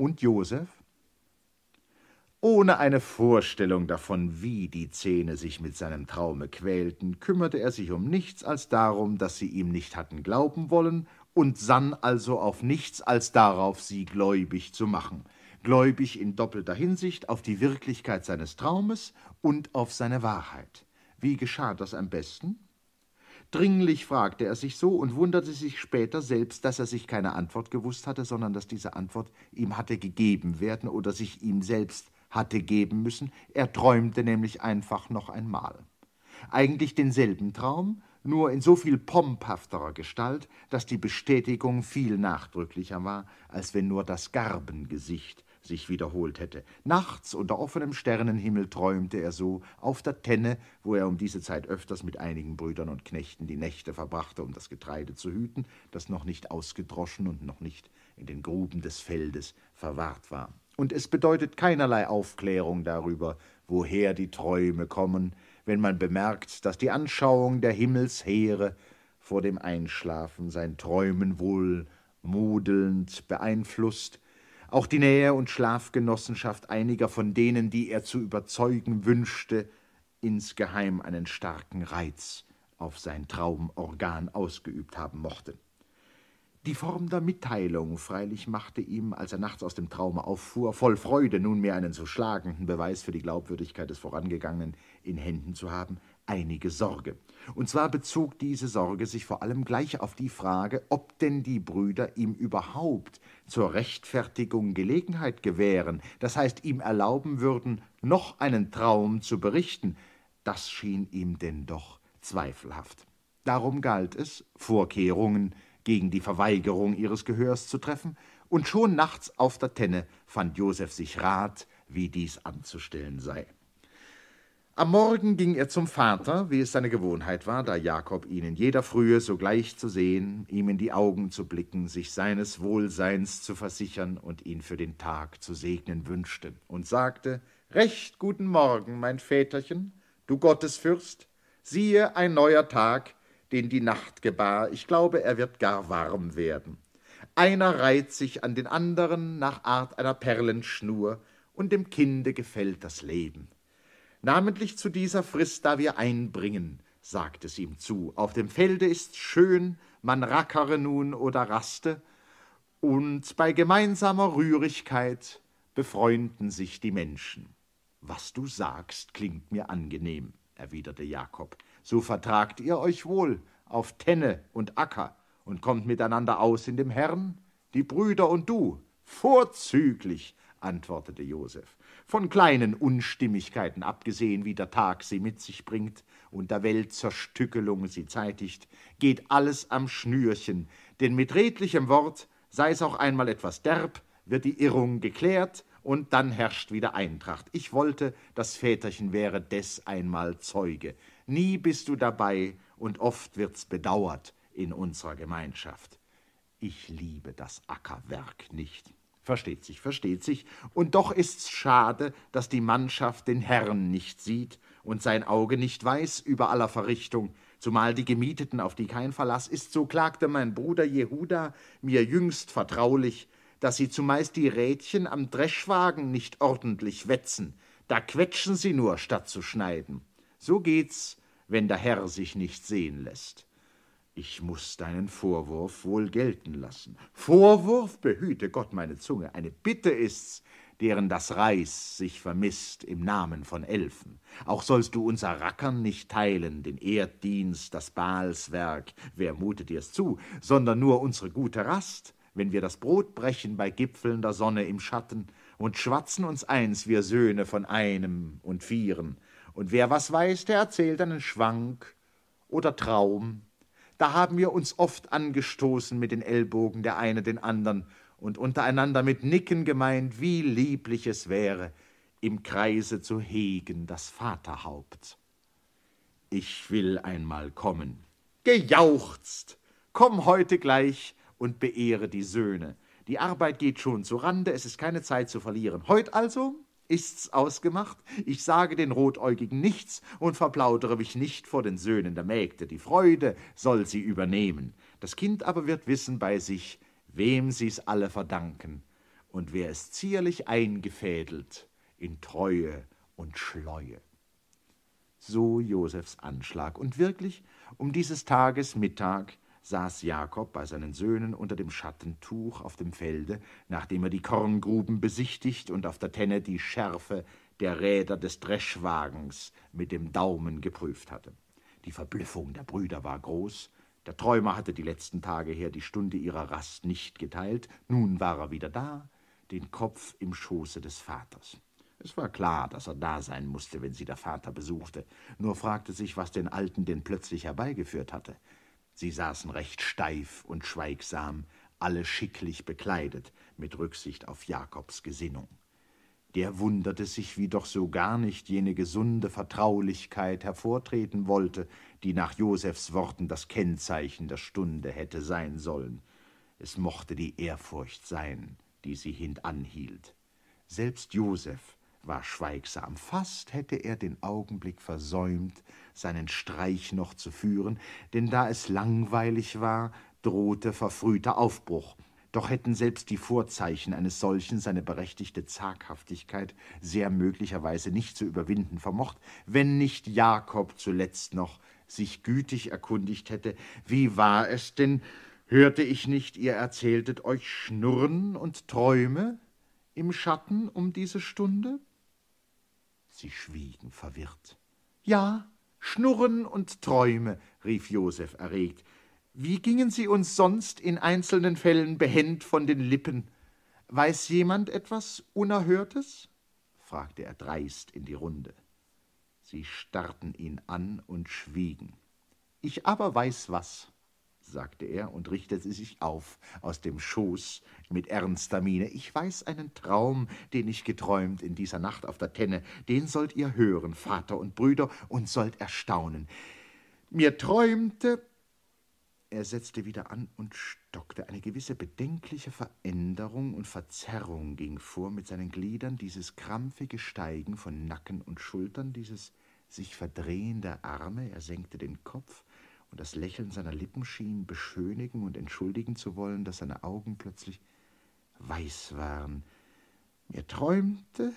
und Josef? Ohne eine Vorstellung davon, wie die Zähne sich mit seinem Traume quälten, kümmerte er sich um nichts als darum, dass sie ihm nicht hatten glauben wollen, und sann also auf nichts als darauf, sie gläubig zu machen, gläubig in doppelter Hinsicht auf die Wirklichkeit seines Traumes und auf seine Wahrheit. Wie geschah das am besten? Dringlich fragte er sich so und wunderte sich später selbst, dass er sich keine Antwort gewusst hatte, sondern dass diese Antwort ihm hatte gegeben werden oder sich ihm selbst hatte geben müssen. Er träumte nämlich einfach noch einmal. Eigentlich denselben Traum, nur in so viel pomphafterer Gestalt, dass die Bestätigung viel nachdrücklicher war, als wenn nur das Garbengesicht sich wiederholt hätte. Nachts unter offenem Sternenhimmel träumte er so, auf der Tenne, wo er um diese Zeit öfters mit einigen Brüdern und Knechten die Nächte verbrachte, um das Getreide zu hüten, das noch nicht ausgedroschen und noch nicht in den Gruben des Feldes verwahrt war. Und es bedeutet keinerlei Aufklärung darüber, woher die Träume kommen, wenn man bemerkt, dass die Anschauung der Himmelsheere vor dem Einschlafen sein Träumen wohl mudelnd beeinflusst, auch die Nähe und Schlafgenossenschaft einiger von denen, die er zu überzeugen wünschte, insgeheim einen starken Reiz auf sein Traumorgan ausgeübt haben mochte. Die Form der Mitteilung freilich machte ihm, als er nachts aus dem Traume auffuhr, voll Freude, nunmehr einen so schlagenden Beweis für die Glaubwürdigkeit des Vorangegangenen in Händen zu haben, einige Sorge. Und zwar bezog diese Sorge sich vor allem gleich auf die Frage, ob denn die Brüder ihm überhaupt zur Rechtfertigung Gelegenheit gewähren, das heißt ihm erlauben würden, noch einen Traum zu berichten, das schien ihm denn doch zweifelhaft. Darum galt es, Vorkehrungen gegen die Verweigerung ihres Gehörs zu treffen, und schon nachts auf der Tenne fand Josef sich Rat, wie dies anzustellen sei. Am Morgen ging er zum Vater, wie es seine Gewohnheit war, da Jakob ihn in jeder Frühe sogleich zu sehen, ihm in die Augen zu blicken, sich seines Wohlseins zu versichern und ihn für den Tag zu segnen wünschte, und sagte Recht guten Morgen, mein Väterchen, du Gottesfürst, siehe ein neuer Tag, den die Nacht gebar, ich glaube, er wird gar warm werden. Einer reiht sich an den anderen nach Art einer Perlenschnur, und dem Kinde gefällt das Leben. Namentlich zu dieser Frist, da wir einbringen, sagt es ihm zu. Auf dem Felde ist schön, man rackere nun oder raste, und bei gemeinsamer Rührigkeit befreunden sich die Menschen. Was du sagst, klingt mir angenehm, erwiderte Jakob. So vertragt ihr euch wohl auf Tenne und Acker und kommt miteinander aus in dem Herrn, die Brüder und du. Vorzüglich, antwortete Josef von kleinen Unstimmigkeiten abgesehen, wie der Tag sie mit sich bringt und der Welt Zerstückelung sie zeitigt, geht alles am Schnürchen, denn mit redlichem Wort, sei es auch einmal etwas derb, wird die Irrung geklärt und dann herrscht wieder Eintracht. Ich wollte, das Väterchen wäre des einmal Zeuge. Nie bist du dabei und oft wird's bedauert in unserer Gemeinschaft. Ich liebe das Ackerwerk nicht. Versteht sich, versteht sich. Und doch ist's schade, dass die Mannschaft den Herrn nicht sieht und sein Auge nicht weiß über aller Verrichtung, zumal die Gemieteten, auf die kein Verlass ist, so klagte mein Bruder Jehuda mir jüngst vertraulich, dass sie zumeist die Rädchen am Dreschwagen nicht ordentlich wetzen, da quetschen sie nur, statt zu schneiden. So geht's, wenn der Herr sich nicht sehen lässt. Ich muß deinen Vorwurf wohl gelten lassen. Vorwurf behüte Gott meine Zunge. Eine Bitte ist's, deren das Reis sich vermisst im Namen von Elfen. Auch sollst du unser Rackern nicht teilen, den Erddienst, das Balswerk, wer mutet dir's zu, sondern nur unsere gute Rast, wenn wir das Brot brechen bei gipfelnder Sonne im Schatten und schwatzen uns eins, wir Söhne von einem und vieren. Und wer was weiß, der erzählt einen Schwank oder Traum da haben wir uns oft angestoßen mit den Ellbogen der eine den anderen und untereinander mit Nicken gemeint, wie lieblich es wäre, im Kreise zu hegen das Vaterhaupt. Ich will einmal kommen. Gejauchzt! Komm heute gleich und beehre die Söhne. Die Arbeit geht schon zu Rande, es ist keine Zeit zu verlieren. Heut also ist's ausgemacht? Ich sage den Rotäugigen nichts und verplaudere mich nicht vor den Söhnen der Mägde. Die Freude soll sie übernehmen. Das Kind aber wird wissen bei sich, wem sie's alle verdanken und wer es zierlich eingefädelt in Treue und Schleue. So Josefs Anschlag. Und wirklich, um dieses Tages Mittag saß Jakob bei seinen Söhnen unter dem Schattentuch auf dem Felde, nachdem er die Korngruben besichtigt und auf der Tenne die Schärfe der Räder des Dreschwagens mit dem Daumen geprüft hatte. Die Verblüffung der Brüder war groß, der Träumer hatte die letzten Tage her die Stunde ihrer Rast nicht geteilt, nun war er wieder da, den Kopf im Schoße des Vaters. Es war klar, dass er da sein musste, wenn sie der Vater besuchte, nur fragte sich, was den Alten denn plötzlich herbeigeführt hatte. Sie saßen recht steif und schweigsam, alle schicklich bekleidet, mit Rücksicht auf Jakobs Gesinnung. Der wunderte sich, wie doch so gar nicht jene gesunde Vertraulichkeit hervortreten wollte, die nach Josefs Worten das Kennzeichen der Stunde hätte sein sollen. Es mochte die Ehrfurcht sein, die sie hintanhielt. Selbst Josef, war schweigsam. Fast hätte er den Augenblick versäumt, seinen Streich noch zu führen, denn da es langweilig war, drohte verfrühter Aufbruch. Doch hätten selbst die Vorzeichen eines solchen seine berechtigte Zaghaftigkeit sehr möglicherweise nicht zu überwinden vermocht, wenn nicht Jakob zuletzt noch sich gütig erkundigt hätte, wie war es denn, hörte ich nicht, ihr erzähltet euch Schnurren und Träume im Schatten um diese Stunde? Sie schwiegen verwirrt. Ja, Schnurren und Träume, rief Josef erregt. Wie gingen sie uns sonst in einzelnen Fällen behend von den Lippen? Weiß jemand etwas Unerhörtes? fragte er dreist in die Runde. Sie starrten ihn an und schwiegen. Ich aber weiß was sagte er und richtete sich auf aus dem Schoß mit ernster Miene. Ich weiß einen Traum, den ich geträumt in dieser Nacht auf der Tenne. Den sollt ihr hören, Vater und Brüder, und sollt erstaunen. Mir träumte. Er setzte wieder an und stockte. Eine gewisse bedenkliche Veränderung und Verzerrung ging vor mit seinen Gliedern, dieses krampfige Steigen von Nacken und Schultern, dieses sich verdrehen der Arme, er senkte den Kopf, und das Lächeln seiner Lippen schien beschönigen und entschuldigen zu wollen, dass seine Augen plötzlich weiß waren. Mir träumte,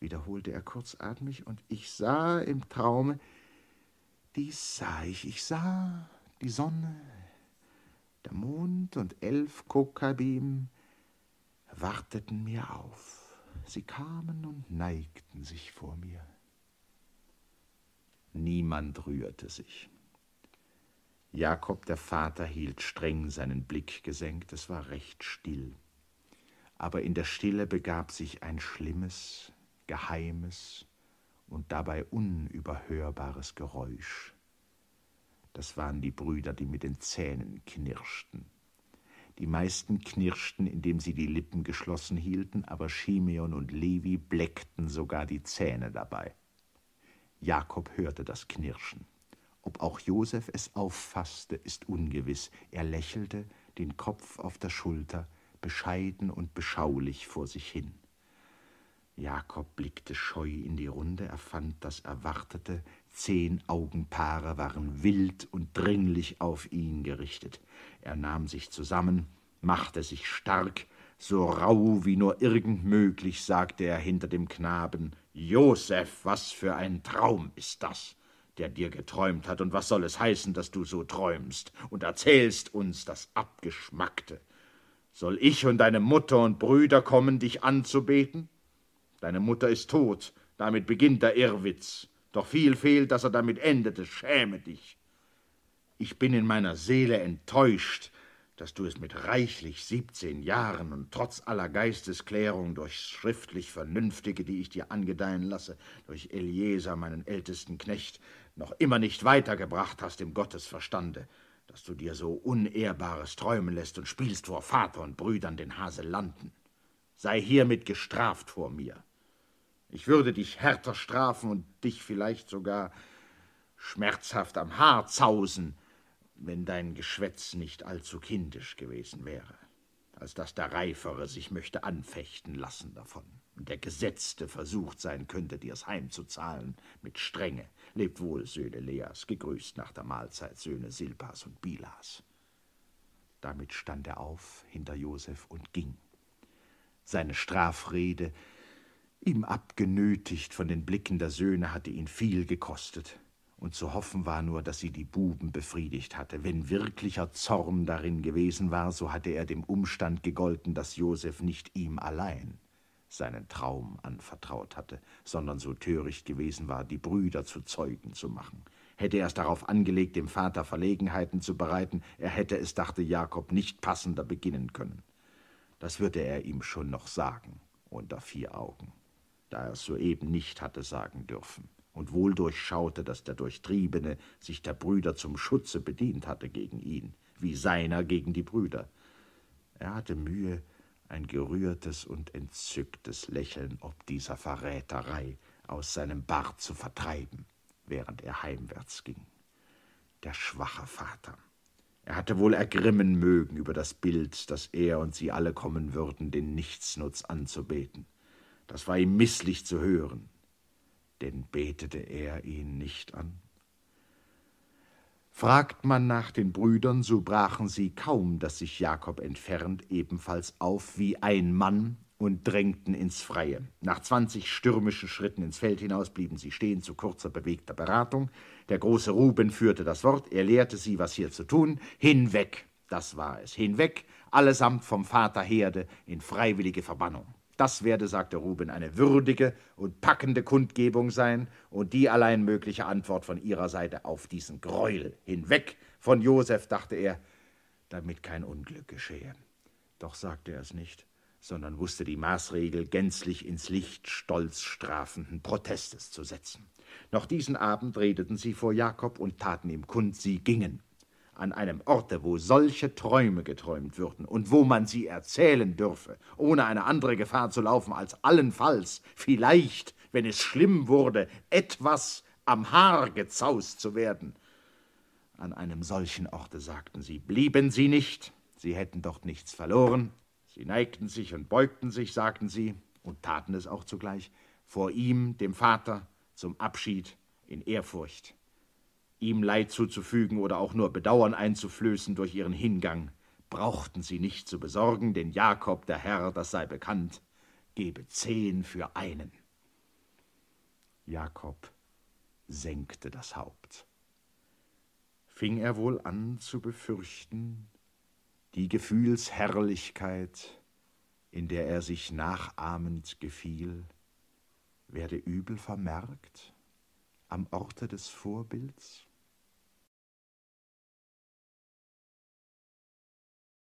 wiederholte er kurzatmig, und ich sah im Traume, dies sah ich, ich sah die Sonne, der Mond und elf Kokabim warteten mir auf. Sie kamen und neigten sich vor mir. Niemand rührte sich. Jakob der Vater hielt streng seinen Blick gesenkt, es war recht still. Aber in der Stille begab sich ein schlimmes, geheimes und dabei unüberhörbares Geräusch. Das waren die Brüder, die mit den Zähnen knirschten. Die meisten knirschten, indem sie die Lippen geschlossen hielten, aber Schimeon und Levi bleckten sogar die Zähne dabei. Jakob hörte das Knirschen. Ob auch Josef es auffasste, ist ungewiss. Er lächelte, den Kopf auf der Schulter, bescheiden und beschaulich vor sich hin. Jakob blickte scheu in die Runde, er fand das Erwartete. Zehn Augenpaare waren wild und dringlich auf ihn gerichtet. Er nahm sich zusammen, machte sich stark, so rau wie nur irgend möglich, sagte er hinter dem Knaben: Josef, was für ein Traum ist das! der dir geträumt hat, und was soll es heißen, dass du so träumst und erzählst uns das Abgeschmackte? Soll ich und deine Mutter und Brüder kommen, dich anzubeten? Deine Mutter ist tot, damit beginnt der Irrwitz. Doch viel fehlt, dass er damit endete. Schäme dich. Ich bin in meiner Seele enttäuscht, dass du es mit reichlich siebzehn Jahren und trotz aller Geistesklärung durch schriftlich Vernünftige, die ich dir angedeihen lasse, durch Eliezer, meinen ältesten Knecht, noch immer nicht weitergebracht hast im Gottesverstande, dass du dir so Unehrbares träumen lässt und spielst vor Vater und Brüdern den Haselanten. Sei hiermit gestraft vor mir. Ich würde dich härter strafen und dich vielleicht sogar schmerzhaft am Haar zausen, wenn dein Geschwätz nicht allzu kindisch gewesen wäre, als dass der Reifere sich möchte anfechten lassen davon und der Gesetzte versucht sein könnte, dir's heimzuzahlen mit Strenge. Lebt wohl, Söhne Leas, gegrüßt nach der Mahlzeit, Söhne Silpas und Bilas. Damit stand er auf hinter Josef und ging. Seine Strafrede, ihm abgenötigt von den Blicken der Söhne, hatte ihn viel gekostet und zu hoffen war nur, dass sie die Buben befriedigt hatte. Wenn wirklicher Zorn darin gewesen war, so hatte er dem Umstand gegolten, dass Josef nicht ihm allein seinen Traum anvertraut hatte, sondern so töricht gewesen war, die Brüder zu Zeugen zu machen. Hätte er es darauf angelegt, dem Vater Verlegenheiten zu bereiten, er hätte es, dachte Jakob, nicht passender beginnen können. Das würde er ihm schon noch sagen, unter vier Augen, da er es soeben nicht hatte sagen dürfen und wohl durchschaute, daß der Durchtriebene sich der Brüder zum Schutze bedient hatte gegen ihn, wie seiner gegen die Brüder. Er hatte Mühe, ein gerührtes und entzücktes Lächeln ob dieser Verräterei aus seinem Bart zu vertreiben, während er heimwärts ging. Der schwache Vater. Er hatte wohl ergrimmen mögen über das Bild, dass er und sie alle kommen würden, den Nichtsnutz anzubeten. Das war ihm mißlich zu hören denn betete er ihn nicht an? Fragt man nach den Brüdern, so brachen sie kaum, dass sich Jakob entfernt, ebenfalls auf wie ein Mann und drängten ins Freie. Nach zwanzig stürmischen Schritten ins Feld hinaus blieben sie stehen zu kurzer bewegter Beratung. Der große Ruben führte das Wort, er lehrte sie, was hier zu tun. Hinweg, das war es, hinweg, allesamt vom Vater Herde in freiwillige Verbannung. Das werde, sagte Ruben, eine würdige und packende Kundgebung sein und die allein mögliche Antwort von ihrer Seite auf diesen Gräuel. Hinweg von Josef, dachte er, damit kein Unglück geschehe. Doch sagte er es nicht, sondern wusste die Maßregel gänzlich ins Licht stolz strafenden Protestes zu setzen. Noch diesen Abend redeten sie vor Jakob und taten ihm kund, sie gingen an einem Orte, wo solche Träume geträumt würden und wo man sie erzählen dürfe, ohne eine andere Gefahr zu laufen als allenfalls, vielleicht, wenn es schlimm wurde, etwas am Haar gezaust zu werden. An einem solchen Orte, sagten sie, blieben sie nicht, sie hätten dort nichts verloren, sie neigten sich und beugten sich, sagten sie, und taten es auch zugleich, vor ihm, dem Vater, zum Abschied in Ehrfurcht ihm Leid zuzufügen oder auch nur Bedauern einzuflößen durch ihren Hingang, brauchten sie nicht zu besorgen, denn Jakob, der Herr, das sei bekannt, gebe zehn für einen. Jakob senkte das Haupt. Fing er wohl an zu befürchten, die Gefühlsherrlichkeit, in der er sich nachahmend gefiel, werde übel vermerkt am Orte des Vorbilds?